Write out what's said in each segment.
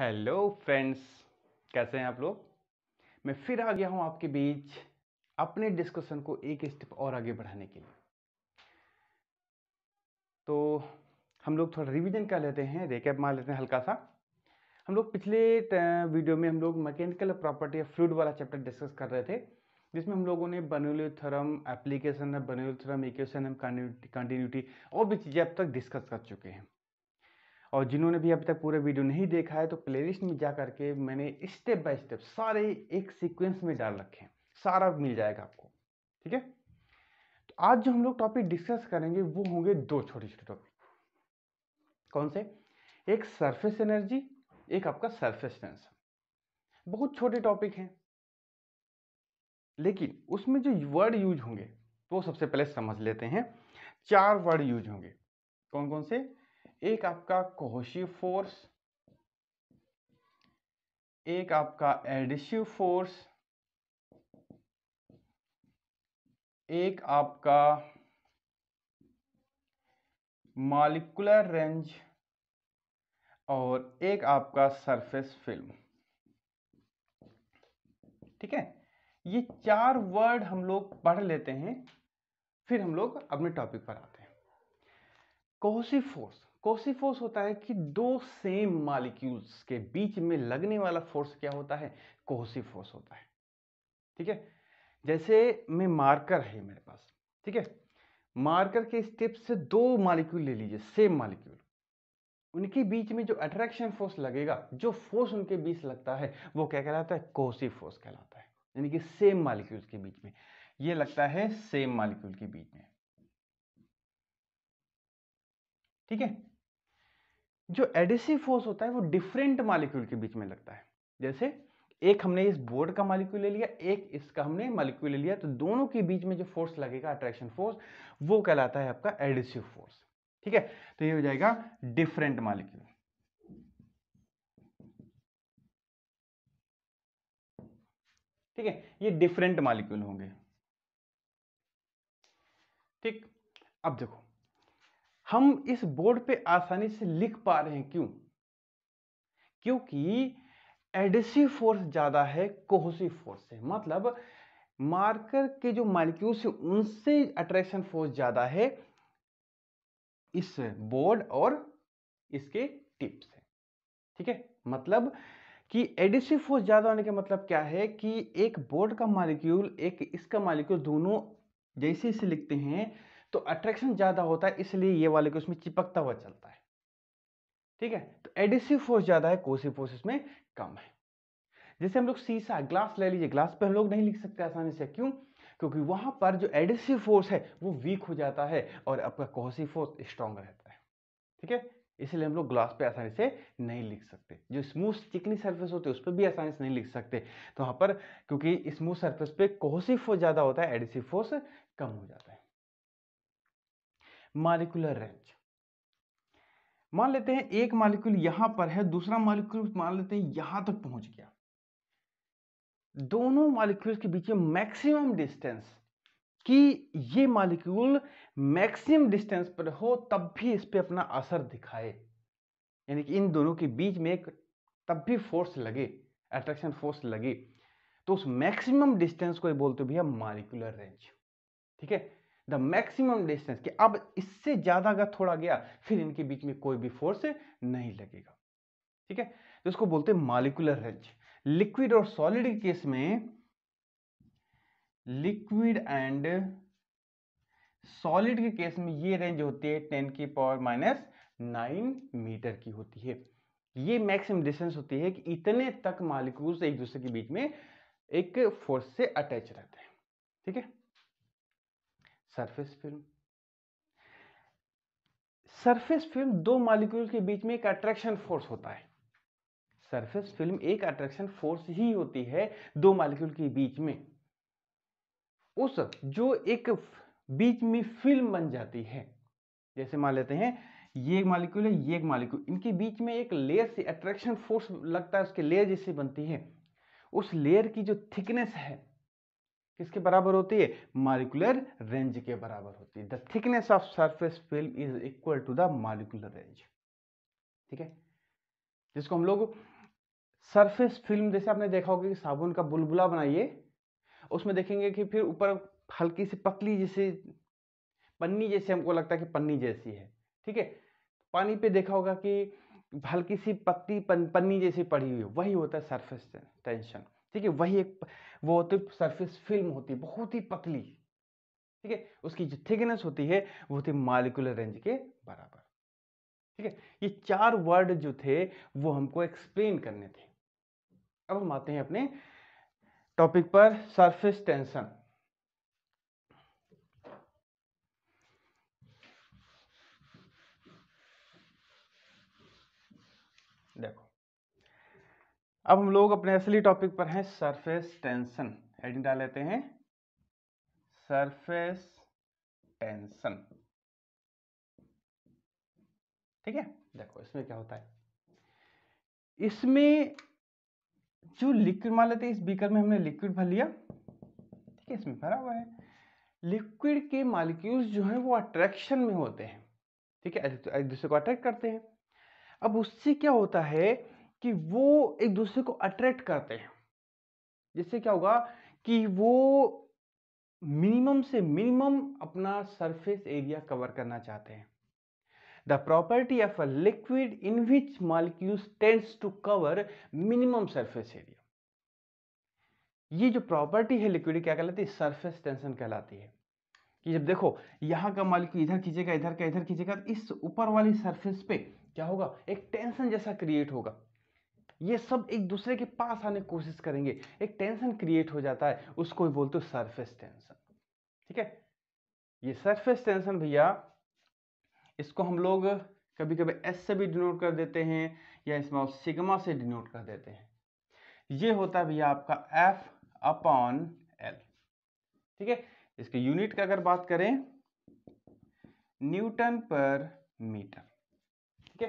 hello friends कैसे हैं आप लोग मैं फिर आ गया हूं आपके बीच अपने डिस्कशन को एक स्टेप और आगे बढ़ाने के लिए तो हम लोग थोड़ा रिवीजन कर लेते हैं रेकैप मार लेते हैं हल्का सा हम लोग पिछले वीडियो में हम लोग मैकेनिकल प्रॉपर्टी ऑफ फ्लूड वाला चैप्टर डिस्कस कर रहे थे जिसमें हम लोगों ने बनुलर एप्लीकेशन है बनुलर इक्वेशन एम कंटिन्यूटी और भी चीज़ें अब तक डिस्कस कर चुके हैं और जिन्होंने भी अभी तक पूरा वीडियो नहीं देखा है तो प्लेलिस्ट में जा करके मैंने स्टेप बाय स्टेप सारे एक सीक्वेंस में डाल रखे हैं सारा मिल जाएगा आपको ठीक है तो आज जो हम लोग टॉपिक डिस्कस करेंगे वो होंगे दो छोटे छोटे टॉपिक कौन से एक सरफेस एनर्जी एक आपका सरफेस टेंशन बहुत छोटे टॉपिक हैं लेकिन उसमें जो वर्ड यूज होंगे वो सबसे पहले समझ लेते हैं चार वर्ड यूज होंगे कौन कौन से एक आपका कोहोशिव फोर्स एक आपका एडिशिव फोर्स एक आपका मालिकुलर रेंज और एक आपका सरफेस फिल्म ठीक है ये चार वर्ड हम लोग पढ़ लेते हैं फिर हम लोग अपने टॉपिक पर आते हैं कोहोसिव फोर्स कोसिफोर्स होता है कि दो सेम मालिक्यूल्स के बीच में लगने वाला फोर्स क्या होता है कोहसिव फोर्स होता है ठीक है जैसे मैं मार्कर है मेरे पास ठीक है मार्कर के स्टेप से दो मालिक्यूल ले लीजिए सेम मालिक्यूल उनके बीच में जो अट्रैक्शन फोर्स लगेगा जो फोर्स उनके बीच लगता है वो क्या कहलाता है कोसी फोर्स कहलाता है यानी कि सेम मालिक्यूल के बीच में ये लगता है सेम मालिक्यूल के बीच में ठीक है जो एडिसिव फोर्स होता है वो डिफरेंट मालिक्यूल के बीच में लगता है जैसे एक हमने इस बोर्ड का मालिक्यूल ले लिया एक इसका हमने मालिक्यूल ले लिया तो दोनों के बीच में जो फोर्स लगेगा अट्रैक्शन फोर्स वो कहलाता है आपका एडिसिव फोर्स ठीक है तो ये हो जाएगा डिफरेंट मालिक्यूल ठीक है ये डिफरेंट मालिक्यूल होंगे ठीक अब देखो हम इस बोर्ड पे आसानी से लिख पा रहे हैं क्यों क्योंकि एडेसिव फोर्स ज़्यादा है कोहोसिव फोर्स से मतलब मार्कर के जो मालिक्यूल्स है उनसे अट्रैक्शन फोर्स ज़्यादा है इस बोर्ड और इसके टिप से ठीक है मतलब कि एडिसिव फोर्स ज़्यादा होने का मतलब क्या है कि एक बोर्ड का मालिक्यूल एक इसका मालिक्यूल दोनों जैसे इसे लिखते हैं तो अट्रैक्शन ज़्यादा होता है इसलिए ये वाले को इसमें चिपकता हुआ चलता है ठीक है तो एडिसिव फोर्स ज़्यादा है कोसिव फोर्स इसमें कम है जैसे हम लोग सीसा ग्लास ले लीजिए ग्लास पे हम लोग नहीं लिख सकते आसानी से क्यों क्योंकि वहां पर जो एडिसिव फोर्स है वो वीक हो जाता है और आपका कोहसिव फोर्स स्ट्रांग रहता है ठीक है इसलिए हम लोग ग्लास पे आसानी से नहीं लिख सकते जो स्मूथ चिकनी सरफेस होती है उस पर भी आसानी से नहीं लिख सकते तो वहाँ पर क्योंकि स्मूथ सरफेस पे कोहसी फोर्स ज़्यादा होता है एडिसिव फोर्स कम हो जाता है मालिकुलर रेंज मान लेते हैं एक मालिक्यूल यहां पर है दूसरा मालिक्यूल मान लेते हैं यहां तक पहुंच गया दोनों मालिक्यूल के बीच मैक्सिमम डिस्टेंस कि ये मालिक्यूल मैक्सिमम डिस्टेंस पर हो तब भी इस पर अपना असर दिखाए यानी कि इन दोनों के बीच में एक तब भी फोर्स लगे अट्रैक्शन फोर्स लगे तो उस मैक्सिमम डिस्टेंस को बोलते भी है मालिकुलर रेंज ठीक है द मैक्सिमम डिस्टेंस कि अब इससे ज़्यादा अगर थोड़ा गया फिर इनके बीच में कोई भी फोर्स नहीं लगेगा ठीक है तो इसको बोलते हैं मालिकुलर रेंज लिक्विड और सॉलिड केस में लिक्विड एंड सॉलिड के केस में ये रेंज होती है टेन की पावर माइनस नाइन मीटर की होती है ये मैक्सिमम डिस्टेंस होती है कि इतने तक मालिक्यूल्स एक दूसरे के बीच में एक फोर्स से अटैच रहते हैं ठीक है सरफेस फिल्म सरफेस फिल्म दो मालिक्यूल के बीच में एक अट्रैक्शन फोर्स होता है सरफेस फिल्म एक अट्रैक्शन फोर्स ही होती है दो मालिक्यूल के बीच में उस जो एक बीच में फिल्म बन जाती है जैसे मान लेते हैं ये एक मालिक्यूल है ये एक मालिक्यूल इनके बीच में एक लेयर से अट्रैक्शन फोर्स लगता है उसके लेयर जैसे बनती है उस लेयर की जो थिकनेस है किसके बराबर होती है मालिकुलर रेंज के बराबर होती है the thickness of surface film is equal to the molecular range ठीक है जिसको हम लोग सरफेस फिल्म जैसे आपने देखा होगा कि साबुन का बुलबुला बनाइए उसमें देखेंगे कि फिर ऊपर हल्की सी पतली जैसी पन्नी जैसी हमको लगता है कि पन्नी जैसी है ठीक है पानी पे देखा होगा कि हल्की सी पत्ती पन, पन्नी जैसी पड़ी हुई वही होता है सरफेस टेंशन ठीक है वही एक वो होती सरफेस फिल्म होती है बहुत ही पतली ठीक है उसकी जो थिकनेस होती है वो होती मालिकुलर रेंज के बराबर ठीक है ये चार वर्ड जो थे वो हमको एक्सप्लेन करने थे अब हम आते हैं अपने टॉपिक पर सरफेस टेंशन अब हम लोग अपने असली टॉपिक पर हैं सरफेस टेंशन हेडिंग डाल लेते हैं सरफेस टेंशन ठीक है देखो इसमें क्या होता है इसमें जो लिक्विड मान लेते हैं इस बीकर में हमने लिक्विड भर लिया ठीक है इसमें भरा हुआ है लिक्विड के मालिक्यूल्स जो हैं वो अट्रैक्शन में होते हैं ठीक है एक दूसरे को अट्रैक्ट करते हैं अब उससे क्या होता है कि वो एक दूसरे को अट्रैक्ट करते हैं जिससे क्या होगा कि वो मिनिमम से मिनिमम अपना सरफेस एरिया कवर करना चाहते हैं the property of a liquid in which molecules tends to cover minimum surface area ये जो प्रॉपर्टी है लिक्विड क्या कहलाती है सरफेस टेंशन कहलाती है कि जब देखो यहां का मालिक्यूल इधर खींचेगा इधर का इधर खींचेगा तो इस ऊपर वाली सरफेस पे क्या होगा एक टेंशन जैसा क्रिएट होगा ये सब एक दूसरे के पास आने की कोशिश करेंगे एक टेंशन क्रिएट हो जाता है उसको ही बोलते हो सरफेस टेंशन ठीक है ये सरफेस टेंशन भैया इसको हम लोग कभी कभी एस से भी डिनोट कर देते हैं या इसमें सिग्मा से डिनोट कर देते हैं ये होता है भैया आपका एफ अपॉन एल ठीक है इसके यूनिट का अगर बात करें न्यूटन पर मीटर ठीक है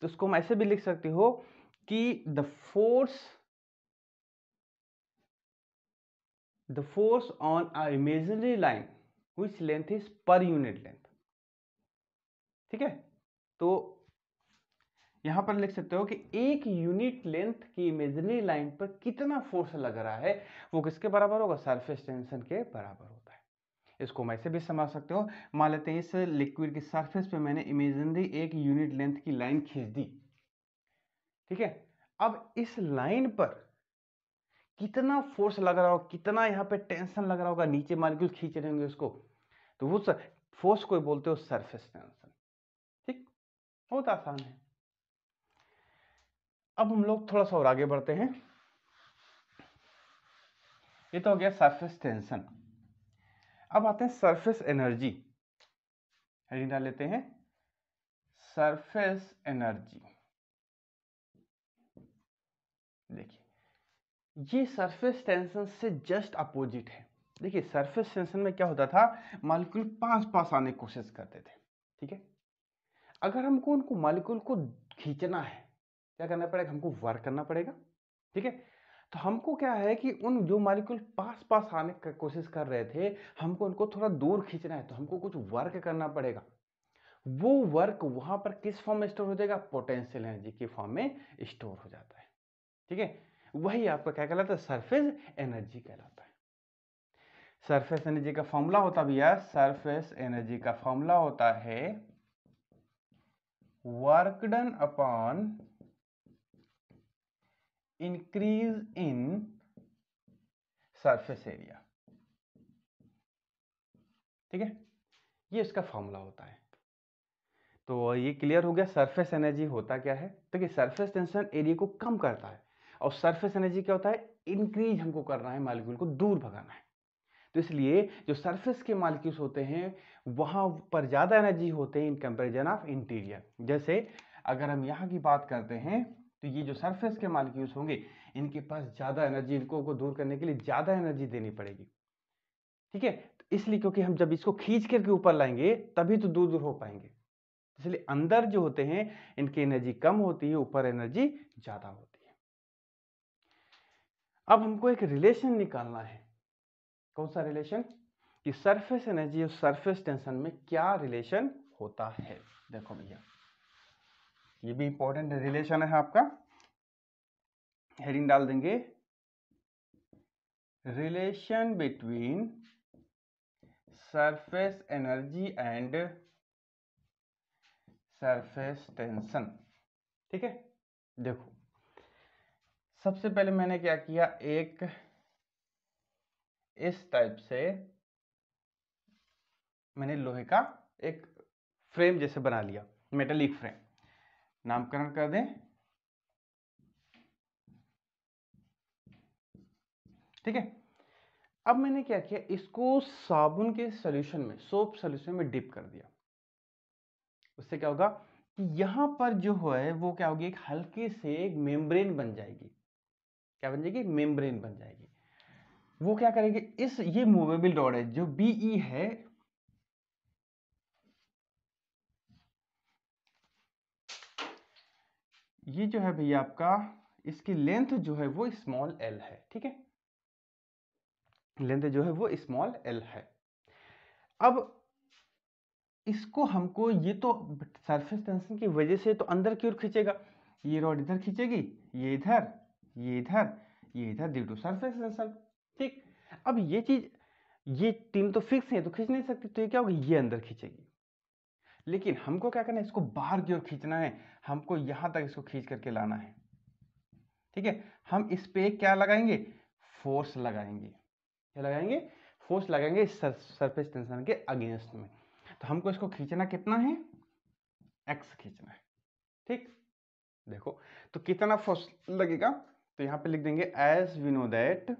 तो इसको हम ऐसे भी लिख सकते हो कि the force the force on a imaginary line which length is per unit length ठीक है तो यहां पर लिख सकते हो कि एक यूनिट लेंथ की इमेजनरी लाइन पर कितना फोर्स लग रहा है वो किसके बराबर होगा सरफेस टेंशन के बराबर होता है इसको मैं ऐसे भी समझ सकते हो मान लेते हैं इस लिक्विड की सरफेस पे मैंने इमेजनरी एक यूनिट लेंथ की लाइन खींच दी ठीक है अब इस लाइन पर कितना फोर्स लग रहा होगा कितना यहां पे टेंशन लग रहा होगा नीचे मालिक्यूल खींच रहे होंगे उसको तो वो फोर्स को बोलते हो सरफेस टेंशन ठीक बहुत आसान है अब हम लोग थोड़ा सा और आगे बढ़ते हैं ये तो हो गया सरफेस टेंशन अब आते हैं सरफेस एनर्जी डाल लेते हैं सरफेस एनर्जी देखिए ये सरफेस टेंशन से जस्ट अपोजिट है देखिए सरफेस टेंशन में क्या होता था मालिक्यूल पास पास आने की कोशिश करते थे ठीक है अगर हमको उनको मालिक्यूल को खींचना है क्या करना पड़ेगा हमको वर्क करना पड़ेगा ठीक है तो हमको क्या है कि उन जो मालिक्यूल पास पास आने की कोशिश कर रहे थे हमको उनको थोड़ा दूर खींचना है तो हमको कुछ वर्क करना पड़ेगा वो वर्क वहां पर किस फॉर्म में स्टोर हो जाएगा पोटेंशियल एनर्जी के फॉर्म में स्टोर हो जाता है ठीक है वही आपका क्या कहलाता है सरफेस एनर्जी कहलाता है सरफेस एनर्जी का फॉर्मूला होता भैया सरफेस एनर्जी का फॉर्मूला होता है work done upon increase in surface area ठीक है ये इसका फॉर्मूला होता है तो ये क्लियर हो गया सरफेस एनर्जी होता क्या है देखिए सरफेस टेंशन एरिया को कम करता है और सरफेस एनर्जी क्या होता है इंक्रीज हमको करना है मालिक्यूल को दूर भगाना है तो इसलिए जो सरफेस के मालिक्यूल्स होते हैं वहाँ पर ज़्यादा एनर्जी होते हैं इन कंपेरिजन ऑफ इंटीरियर जैसे अगर हम यहाँ की बात करते हैं तो ये जो सरफेस के मालिक्यूल्स होंगे इनके पास ज़्यादा एनर्जी इनको को दूर करने के लिए ज़्यादा एनर्जी देनी पड़ेगी ठीक है तो इसलिए क्योंकि हम जब इसको खींच करके ऊपर लाएंगे तभी तो दूर दूर हो पाएंगे इसलिए अंदर जो होते हैं इनकी एनर्जी कम होती है ऊपर एनर्जी ज़्यादा होती है अब हमको एक रिलेशन निकालना है कौन सा रिलेशन कि सरफेस एनर्जी और सरफेस टेंशन में क्या रिलेशन होता है देखो भैया ये भी इंपॉर्टेंट रिलेशन है आपका हेडिंग डाल देंगे relation between surface energy and surface tension ठीक है देखो सबसे पहले मैंने क्या किया एक इस टाइप से मैंने लोहे का एक फ्रेम जैसे बना लिया मेटलिक फ्रेम नामकरण कर दें ठीक है अब मैंने क्या किया इसको साबुन के सोल्यूशन में सोप सोल्यूशन में डिप कर दिया उससे क्या होगा कि यहां पर जो है वो क्या होगी एक हल्के से एक मेम्ब्रेन बन जाएगी क्या बन जाएगी मेम्ब्रेन बन जाएगी वो क्या करेंगे इस ये मूवेबल रॉड है जो बीई e है ये जो है भैया आपका इसकी लेंथ जो है वो स्मॉल एल है ठीक है लेंथ जो है वो स्मॉल एल है अब इसको हमको ये तो सरफेस टेंशन की वजह से तो अंदर की ओर खींचेगा ये रॉड इधर खींचेगी ये इधर ये इधर ये इधर ड्यू टू सरफेस टेंशन ठीक अब ये चीज ये तीन तो फिक्स है तो खींच नहीं सकती तो ये क्या होगा ये अंदर खींचेगी लेकिन हमको क्या करना है इसको बाहर की ओर खींचना है हमको यहां तक इसको खींच करके लाना है ठीक है हम इस पे क्या लगाएंगे फोर्स लगाएंगे क्या लगाएंगे फोर्स लगाएंगे सर, सरफेस टेंशन के अगेंस्ट में तो हमको इसको खींचना कितना है एक्स खींचना है ठीक देखो तो कितना फोर्स लगेगा तो यहां पे लिख देंगे as we know that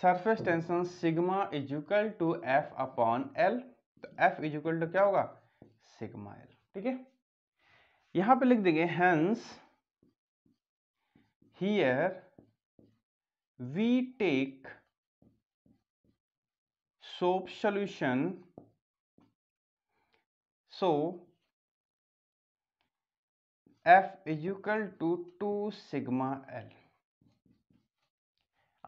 surface tension sigma equal to F upon L तो एफ इजिकल टू क्या होगा सिग्मा एल ठीक है यहां पे लिख देंगे hence here we take soap solution so F equal to two sigma L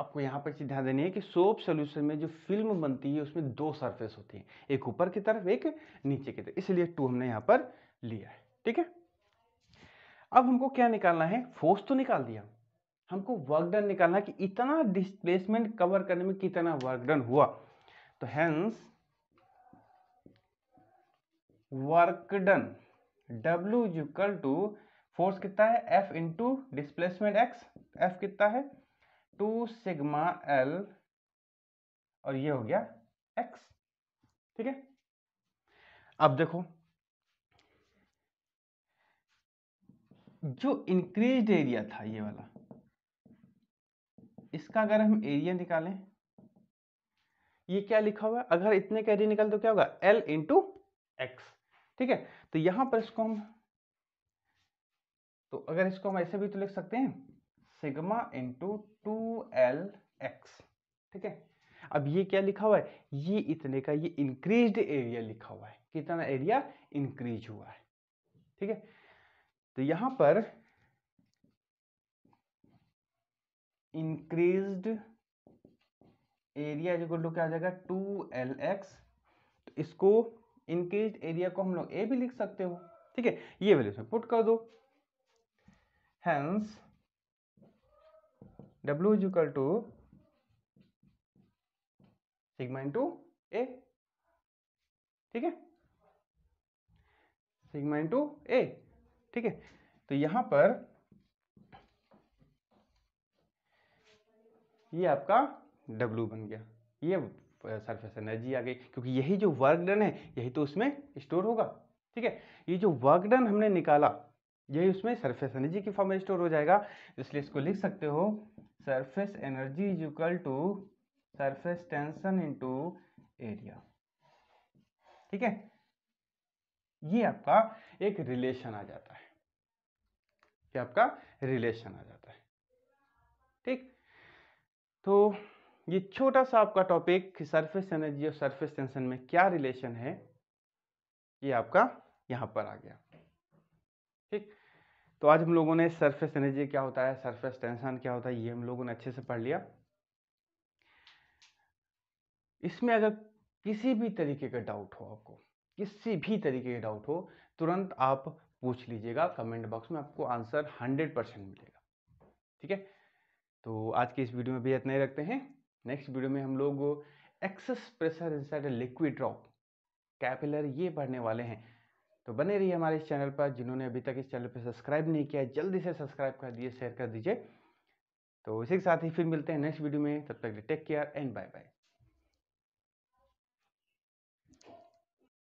आपको यहाँ पर चीज ध्यान देनी है कि सोप सोल्यूशन में जो फिल्म बनती है उसमें दो सरफेस होती है एक ऊपर की तरफ एक नीचे की तरफ इसलिए टू हमने यहाँ पर लिया है ठीक है अब हमको क्या निकालना है फोर्स तो निकाल दिया हमको वर्क डन निकालना है कि इतना डिस्प्लेसमेंट कवर करने में कितना वर्क डन हुआ तो hence work done W equal to force कितना है F into displacement X F कितना है टू सिग्मा एल और ये हो गया एक्स ठीक है अब देखो जो इंक्रीज एरिया था ये वाला इसका अगर हम एरिया निकालें ये क्या लिखा हुआ है अगर इतने का एरिया निकाल तो क्या होगा एल इंटू एक्स ठीक है तो यहां पर इसको हम तो अगर इसको हम ऐसे भी तो लिख सकते हैं sigma into two L X ठीक है अब ये क्या लिखा हुआ है ये इतने का ये इंक्रीज एरिया लिखा हुआ है कितना एरिया इंक्रीज हुआ है ठीक है तो यहां पर इंक्रीज एरिया जो क्या आ जाएगा टू एल एक्स तो इसको इंक्रीज एरिया को हम लोग ए भी लिख सकते हो ठीक है ये वैल्यू से पुट कर दो hence w is equal to sigma into a ठीक है sigma into ए ठीक है तो यहां पर ये आपका W बन गया ये सरफेस एनर्जी आ गई क्योंकि यही जो वर्क डन है यही तो उसमें स्टोर होगा ठीक है ये जो वर्क डन हमने निकाला यही उसमें सरफेस एनर्जी की फॉर्म में स्टोर हो जाएगा इसलिए इसको लिख सकते हो surface energy is equal to surface tension into area ठीक है ये आपका एक रिलेशन आ जाता है ये आपका रिलेशन आ जाता है ठीक तो ये छोटा सा आपका टॉपिक सरफेस एनर्जी और सरफेस टेंशन में क्या रिलेशन है ये आपका यहां पर आ गया तो आज हम लोगों ने सरफेस एनर्जी क्या होता है सरफेस टेंशन क्या होता है ये हम लोगों ने अच्छे से पढ़ लिया इसमें अगर किसी भी तरीके का डाउट हो आपको किसी भी तरीके का डाउट हो तुरंत आप पूछ लीजिएगा कमेंट बॉक्स में आपको आंसर हंड्रेड परसेंट मिलेगा ठीक है तो आज के इस वीडियो में भी इतना ही रखते हैं नेक्स्ट वीडियो में हम लोग excess pressure inside liquid drop capillary ये पढ़ने वाले हैं तो बने रहिए हमारे इस चैनल पर जिन्होंने अभी तक इस चैनल पर सब्सक्राइब नहीं किया जल्दी से सब्सक्राइब कर दीजिए शेयर कर दीजिए तो इसी के साथ ही फिर मिलते हैं नेक्स्ट वीडियो में तब तक take care and bye bye